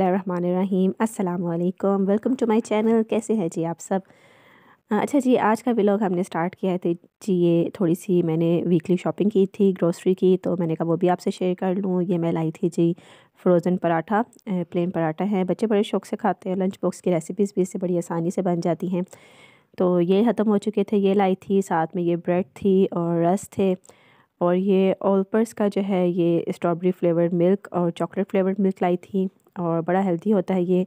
बिसमीम अल्लाम welcome to my channel कैसे हैं जी आप सब अच्छा जी आज का व्लॉग हमने स्टार्ट किया है तो जी ये थोड़ी सी मैंने वीकली शॉपिंग की थी ग्रोसरी की तो मैंने कहा वो भी आपसे शेयर कर लूँ ये मैं लाई थी जी फ्रोज़न पराठा प्लेन पराठा है बच्चे बड़े शौक से खाते हैं लंच बॉक्स की रेसिपीज़ भी इससे बड़ी आसानी से बन जाती हैं तो ये ख़त्म हो चुके थे ये लाई थी साथ में ये ब्रेड थी और रस थे और ये ओल्पर्स का जो है ये स्ट्रॉबेरी फ्लेवर्ड मिल्क और चॉकलेट फ्लेवर्ड मिल्क लाई थी और बड़ा हेल्दी होता है ये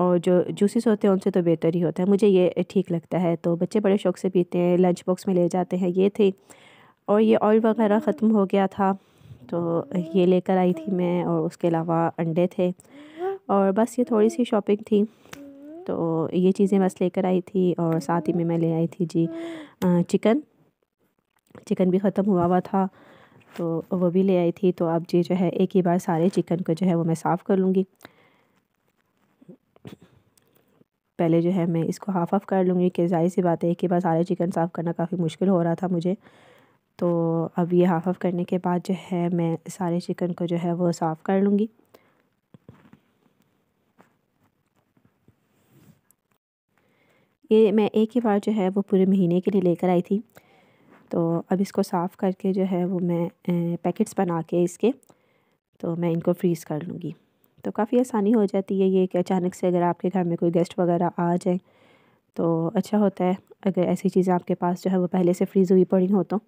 और जो जूसेस होते हैं उनसे तो बेहतर ही होता है मुझे ये ठीक लगता है तो बच्चे बड़े शौक से पीते हैं लंच बॉक्स में ले जाते हैं ये थे और ये ऑयल वगैरह ख़त्म हो गया था तो ये लेकर आई थी मैं और उसके अलावा अंडे थे और बस ये थोड़ी सी शॉपिंग थी तो ये चीज़ें बस लेकर आई थी और साथ ही में मैं ले आई थी जी चिकन चिकन भी ख़त्म हुआ हुआ था तो वो भी ले आई थी तो अब ये जो है एक ही बार सारे चिकन को जो है वो मैं साफ़ कर लूँगी पहले जो है मैं इसको हाफ़ ऑफ़ कर लूँगी कि जाहिर सी बात है एक ही बार सारे चिकन साफ़ करना काफ़ी मुश्किल हो रहा था मुझे तो अब ये हाफ़ ऑफ़ करने के बाद जो है मैं सारे चिकन को जो है वो साफ़ कर लूँगी ये मैं एक ही बार जो है वो पूरे महीने के लिए लेकर आई थी तो अब इसको साफ़ करके जो है वो मैं पैकेट्स बना के इसके तो मैं इनको फ्रीज़ कर लूँगी तो काफ़ी आसानी हो जाती है ये कि अचानक से अगर आपके घर में कोई गेस्ट वगैरह आ जाए तो अच्छा होता है अगर ऐसी चीज़ें आपके पास जो है वो पहले से फ्रीज़ हुई पड़ी हो तो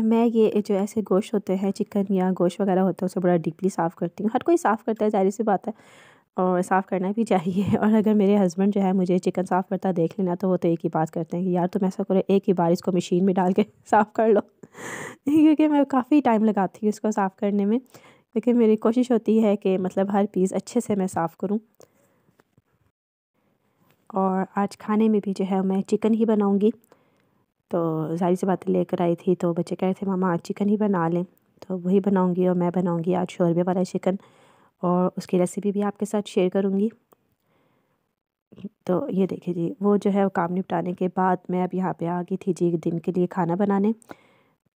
मैं ये जो ऐसे गोश्त होते हैं चिकन या गोश्त वगैरह होता है उसे बड़ा डीपली साफ़ करती हूँ हर कोई साफ़ करता है जाहिर सी बात है और साफ़ करना भी चाहिए और अगर मेरे हस्बैंड जो है मुझे चिकन साफ़ करता देख लेना तो वो तो एक ही बात करते हैं कि यार तुम ऐसा करो एक ही बार इसको मशीन में डाल के साफ़ कर लो क्योंकि मैं काफ़ी टाइम लगाती हूँ इसको साफ़ करने में क्योंकि मेरी कोशिश होती है कि मतलब हर पीस अच्छे से मैं साफ़ करूँ और आज खाने में भी जो है मैं चिकन ही बनाऊँगी तो जाहिर सी बात लेकर आई थी तो बच्चे कह रहे थे मामा आज चिकन ही बना लें तो वही बनाऊँगी और मैं बनाऊँगी आज शोरबे वाला चिकन और उसकी रेसिपी भी आपके साथ शेयर करूँगी तो ये देखिए जी वो जो है वो काम निपटाने के बाद मैं अब यहाँ पे आ गई थी जी एक दिन के लिए खाना बनाने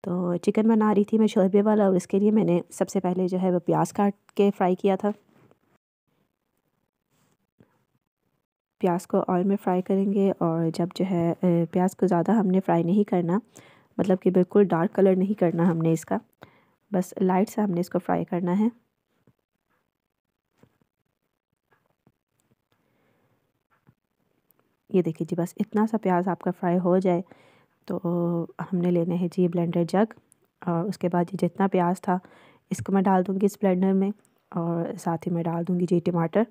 तो चिकन बना रही थी मैं शोरबे वाला और इसके लिए मैंने सबसे पहले जो है वो प्याज काट के फ्राई किया था प्याज को ऑयल में फ्राई करेंगे और जब जो है प्याज को ज़्यादा हमने फ्राई नहीं करना मतलब कि बिल्कुल डार्क कलर नहीं करना हमने इसका बस लाइट से हमने इसको फ्राई करना है ये देखिए जी बस इतना सा प्याज आपका फ्राई हो जाए तो हमने लेने हैं जी ब्लेंडर जग और उसके बाद ये जितना प्याज था इसको मैं डाल दूँगी इस ब्लेंडर में और साथ ही मैं डाल दूँगी जी टमाटर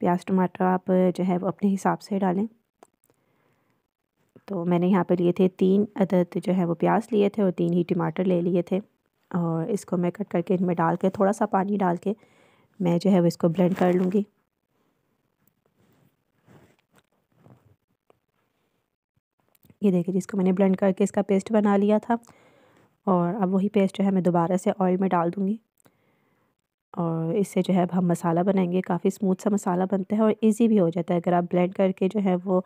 प्याज टमाटर आप जो है वो अपने हिसाब से डालें तो मैंने यहाँ पर लिए थे तीन अदद जो है वो प्याज लिए थे और तीन ही टमाटर ले लिए थे और इसको मैं कट करके इनमें डाल के थोड़ा सा पानी डाल के मैं जो है वो इसको ब्लेंड कर लूँगी ये देखिए जिसको मैंने ब्लेंड करके इसका पेस्ट बना लिया था और अब वही पेस्ट जो है मैं दोबारा से ऑयल में डाल दूँगी और इससे जो है अब हम मसाला बनाएंगे काफ़ी स्मूथ सा मसाला बनता है और इजी भी हो जाता है अगर आप ब्लेंड करके जो है वो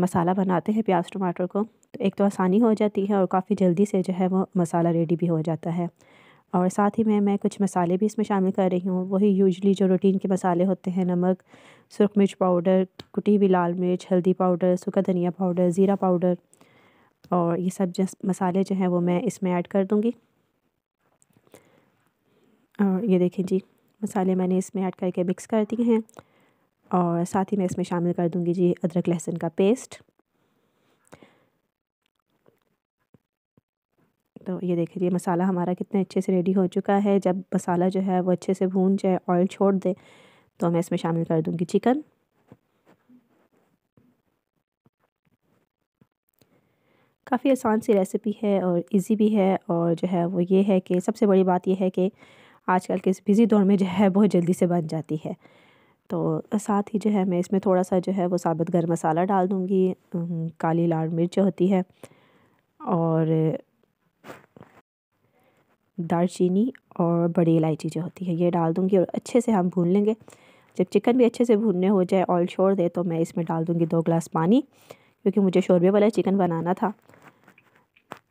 मसाला बनाते हैं प्याज टमाटर को तो एक तो आसानी हो जाती है और काफ़ी जल्दी से जो है वो मसाला रेडी भी हो जाता है और साथ ही में मैं कुछ मसाले भी इसमें शामिल कर रही हूँ वही यूजली जो रूटीन के मसाले होते हैं नमक सुरख मिर्च पाउडर कुटी हुई लाल मिर्च हल्दी पाउडर सूखा धनिया पाउडर ज़ीरा पाउडर और ये सब जिस मसाले जो हैं वो मैं इसमें ऐड कर दूँगी और ये देखें जी मसाले मैंने इसमें ऐड करके मिक्स कर दिए हैं और साथ ही मैं इसमें शामिल कर दूँगी जी अदरक लहसुन का पेस्ट तो ये देख लीजिए मसाला हमारा कितने अच्छे से रेडी हो चुका है जब मसाला जो है वो अच्छे से भून जाए ऑयल छोड़ दे तो मैं इसमें शामिल कर दूँगी चिकन काफ़ी आसान सी रेसिपी है और इजी भी है और जो है वो ये है कि सबसे बड़ी बात यह है कि आजकल के इस बिज़ी दौर में जो है बहुत जल्दी से बन जाती है तो साथ ही जो है मैं इसमें थोड़ा सा जो है वो साबित गर्म मसाला डाल दूँगी काली लाल मिर्च होती है और दालचीनी और बड़ी इलायची जो होती है ये डाल दूँगी और अच्छे से हम भून लेंगे जब चिकन भी अच्छे से भूनने हो जाए ऑयल छोड़ दे तो मैं इसमें डाल दूँगी दो ग्लास पानी क्योंकि मुझे शोरबे वाला चिकन बनाना था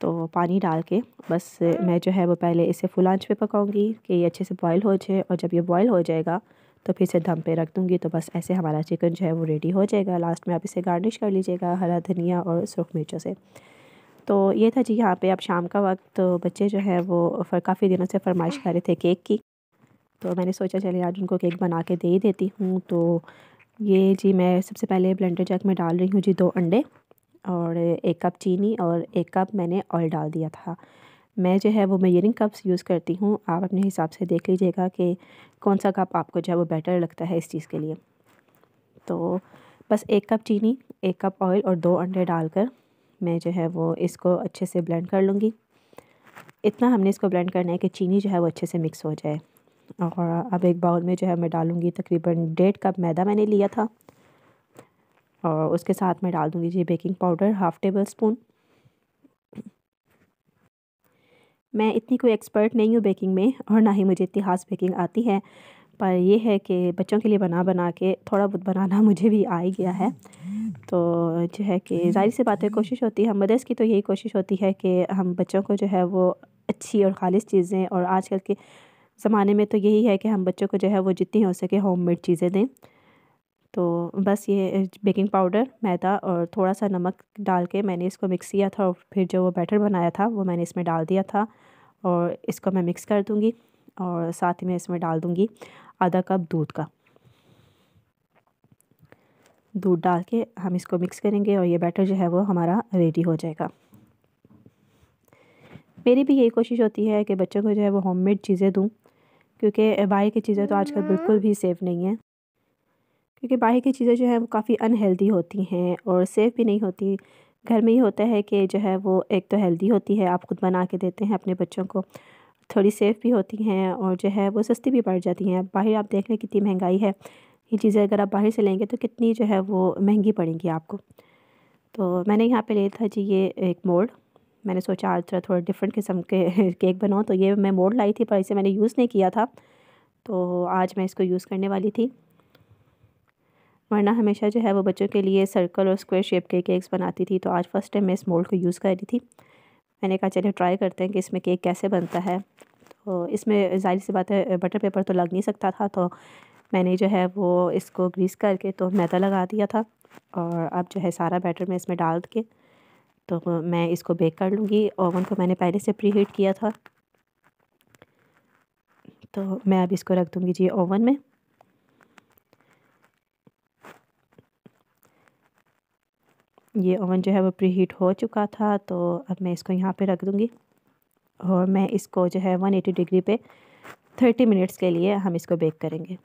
तो पानी डाल के बस मैं जो है वो पहले इसे फुल आंच पे पकाऊंगी कि ये अच्छे से बॉईल हो जाए और जब ये बॉईल हो जाएगा तो फिर इसे दम पे रख दूँगी तो बस ऐसे हमारा चिकन जो है वो रेडी हो जाएगा लास्ट में आप इसे गार्निश कर लीजिएगा हरा धनिया और सुरख मिर्चों से तो ये था जी यहाँ पे अब शाम का वक्त तो बच्चे जो है वो काफ़ी दिनों से फरमाइश कर रहे थे केक की तो मैंने सोचा चले आज उनको केक बना के दे ही देती हूँ तो ये जी मैं सबसे पहले ब्लेंडर जग में डाल रही हूँ जी दो अंडे और एक कप चीनी और एक कप मैंने ऑयल डाल दिया था मैं जो है वो मेजरिंग कप्स यूज़ करती हूँ आप अपने हिसाब से देख लीजिएगा कि कौन सा कप आपको जो है वो बेटर लगता है इस चीज़ के लिए तो बस एक कप चीनी एक कप ऑयल और दो अंडे डालकर मैं जो है वो इसको अच्छे से ब्लेंड कर लूँगी इतना हमने इसको ब्लेंड करना है कि चीनी जो है वो अच्छे से मिक्स हो जाए और अब एक बाउल में जो है मैं डालूँगी तकरीबन डेढ़ कप मैदा मैंने लिया था और उसके साथ मैं डाल दूँगी जी baking powder half tablespoon मैं इतनी कोई एक्सपर्ट नहीं हूँ बेकिंग में और ना ही मुझे इतनी खास बेकिंग आती है पर ये है कि बच्चों के लिए बना बना के थोड़ा बहुत बनाना मुझे भी आ ही गया है तो जो है कि जाहिर सी बातें कोशिश होती है मदर्स की तो यही कोशिश होती है कि हम बच्चों को जो है वो अच्छी और खालिश चीज़ें और आजकल के ज़माने में तो यही है कि हम बच्चों को जो है वो जितनी हो सके होममेड चीज़ें दें तो बस ये बेकिंग पाउडर मैदा और थोड़ा सा नमक डाल के मैंने इसको मिक्स किया था और फिर जो वो बैटर बनाया था वो मैंने इसमें डाल दिया था और इसको मैं मिक्स कर दूँगी और साथ ही मैं इसमें डाल दूँगी आधा कप दूध का दूध डाल के हम इसको मिक्स करेंगे और ये बैटर जो है वो हमारा रेडी हो जाएगा मेरी भी यही कोशिश होती है कि बच्चों को जो है वो होममेड चीज़ें दूँ क्योंकि बाहर की चीज़ें तो आजकल बिल्कुल भी सेफ़ नहीं है क्योंकि बाहर की चीज़ें जो है वो काफ़ी अनहेल्दी होती हैं और सेफ़ भी नहीं होती घर में ही होता है कि जो है वो एक तो हेल्दी होती है आप खुद बना के देते हैं अपने बच्चों को थोड़ी सेफ़ भी होती हैं और जो है वो सस्ती भी पड़ जाती हैं बाहर आप देख लें कितनी महंगाई है ये चीज़ें अगर आप बाहर से लेंगे तो कितनी जो है वो महंगी पड़ेंगी आपको तो मैंने यहाँ पे लिया था जी ये एक मोड़ मैंने सोचा आज थोड़ा थोड़ा डिफरेंट किस्म के केक बनाऊँ तो ये मैं मोड़ लाई थी पर इसे मैंने यूज़ नहीं किया था तो आज मैं इसको यूज़ करने वाली थी वरना हमेशा जो है वो बच्चों के लिए सर्कल और स्क्वायर शेप के केक्स बनाती थी तो आज फर्स्ट टाइम मैं इस मोल्ड को यूज़ कर रही थी मैंने कहा चलिए ट्राई करते हैं कि इसमें केक कैसे बनता है तो इसमें जाहिर सी बात है बटर पेपर तो लग नहीं सकता था तो मैंने जो है वो इसको ग्रीस करके तो मैदा लगा दिया था और अब जो है सारा बैटर मैं इसमें डाल के तो मैं इसको बेक कर लूँगी ओवन को मैंने पहले से प्री हीट किया था तो मैं अब इसको रख दूँगी जी ओवन में ये ओवन जो है वो प्री हीट हो चुका था तो अब मैं इसको यहाँ पे रख दूँगी और मैं इसको जो है 180 डिग्री पे 30 मिनट्स के लिए हम इसको बेक करेंगे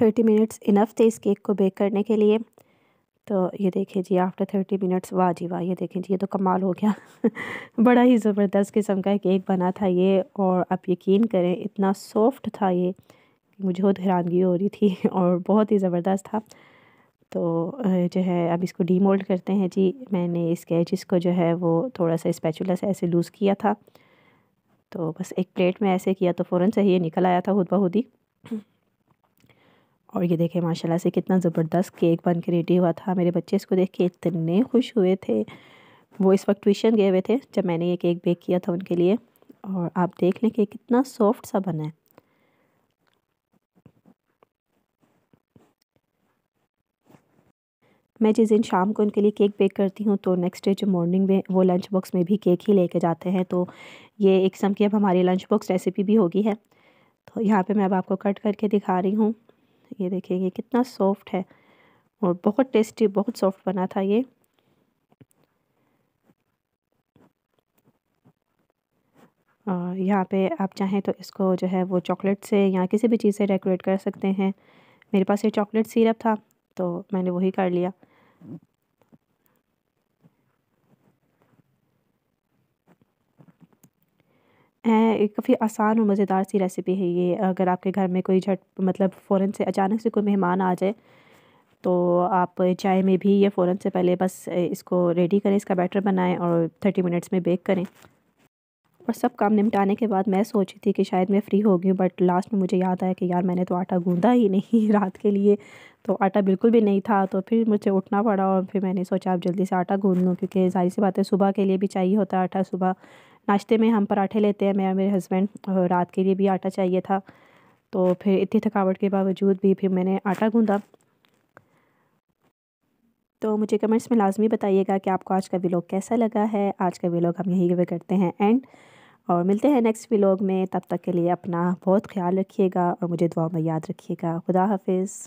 थर्टी मिनट्स इनफ थे इस केक को बेक करने के लिए तो ये देखिए जी आफ्टर थर्टी मिनट्स वाह जी वाह ये देखें जी ये तो कमाल हो गया बड़ा ही ज़बरदस्त किस्म का केक बना था ये और आप यकीन करें इतना सॉफ्ट था ये मुझे बहुत हैरानगी हो रही थी और बहुत ही ज़बरदस्त था तो जो है अब इसको डीमोल्ड करते हैं जी मैंने इसके एजिस को जो है वो थोड़ा सा स्पैचुला से ऐसे लूज़ किया था तो बस एक प्लेट में ऐसे किया तो फ़ौर से ये निकल आया था खुद बहुत ही और ये देखें माशाल्लाह से कितना ज़बरदस्त केक बन के रेडी हुआ था मेरे बच्चे इसको देख के इतने खुश हुए थे वो इस वक्त ट्यूशन गए हुए थे जब मैंने ये केक बेक किया था उनके लिए और आप देख लें कि कितना सॉफ्ट सा बना है मैं जिस दिन शाम को उनके लिए केक बेक करती हूँ तो नेक्स्ट डे जो मॉर्निंग में वो लंच बॉक्स में भी केक ही लेके जाते हैं तो ये एक किस्म की अब हमारी लंच बॉक्स रेसिपी भी होगी है तो यहाँ पे मैं अब आपको कट करके दिखा रही हूँ ये देखिए ये कितना सॉफ्ट है और बहुत टेस्टी बहुत सॉफ्ट बना था ये यहाँ पे आप चाहें तो इसको जो है वो चॉकलेट से या किसी भी चीज़ से डेकोरेट कर सकते हैं मेरे पास ये चॉकलेट सिरप था तो मैंने वही कर लिया काफ़ी आसान और मज़ेदार सी रेसिपी है ये, अगर आपके घर में कोई झट मतलब फ़ौरन से अचानक से कोई मेहमान आ जाए, तो आप चाय में भी ये फ़ौरन से पहले बस इसको रेडी करें, इसका बैटर बनाएं और थर्टी मिनट्स में बेक करें। और सब काम निपटाने के बाद मैं सोची थी कि शायद मैं फ़्री हो गई बट लास्ट में मुझे याद आया कि यार मैंने तो आटा गूँधा ही नहीं रात के लिए तो आटा बिल्कुल भी नहीं था तो फिर मुझे उठना पड़ा और फिर मैंने सोचा अब जल्दी से आटा गूँध लूँ क्योंकि जाहिर सी बात है सुबह के लिए भी चाहिए होता है आटा सुबह नाश्ते में हम पराठे लेते हैं मैं मेरे हस्बैंड और रात के लिए भी आटा चाहिए था तो फिर इतनी थकावट के बावजूद भी फिर मैंने आटा गूँधा तो मुझे कमेंट्स में लाजमी बताइएगा कि आपको आज का व्लॉग कैसा लगा है आज का व्लॉग हम यहीं पर करते हैं एंड और मिलते हैं नेक्स्ट व्लॉग में तब तक के लिए अपना बहुत ख्याल रखिएगा और मुझे दुआ में याद रखिएगा खुदा हाफिज़